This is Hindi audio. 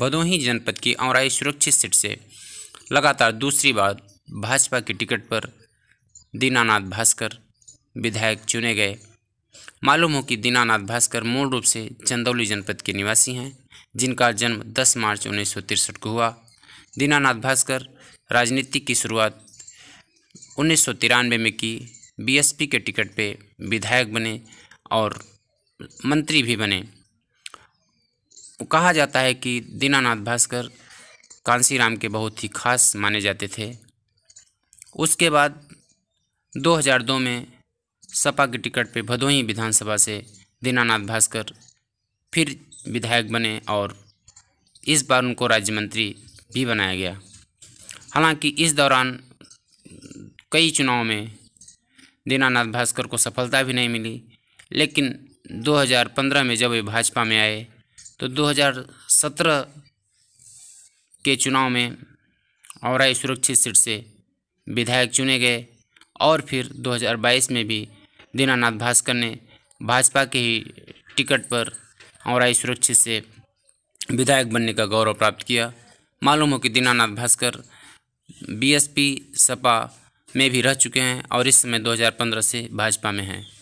भदोही जनपद की औराई सुरक्षित सीट से लगातार दूसरी बार भाजपा की टिकट पर दीनानाथ भास्कर विधायक चुने गए मालूम हो कि दीनानाथ भास्कर मूल रूप से चंदौली जनपद के निवासी हैं जिनका जन्म 10 मार्च उन्नीस को हुआ दीनानाथ भास्कर राजनीति की शुरुआत उन्नीस में की बीएसपी के टिकट पे विधायक बने और मंत्री भी बने कहा जाता है कि दीनानाथ भास्कर कांसीराम के बहुत ही खास माने जाते थे उसके बाद 2002 में सपा के टिकट पे भदोही विधानसभा से दीनानाथ भास्कर फिर विधायक बने और इस बार उनको राज्य मंत्री भी बनाया गया हालांकि इस दौरान कई चुनाव में दीनानाथ भास्कर को सफलता भी नहीं मिली लेकिन 2015 में जब वे भाजपा में आए तो 2017 के चुनाव में औराई सुरक्षित सीट से विधायक चुने गए और फिर 2022 में भी दीनानाथ भास्कर ने भाजपा के ही टिकट पर औराई सुरक्षित से विधायक बनने का गौरव प्राप्त किया मालूम हो कि दीनानाथ भास्कर बीएसपी सपा में भी रह चुके हैं और इस समय 2015 से भाजपा में हैं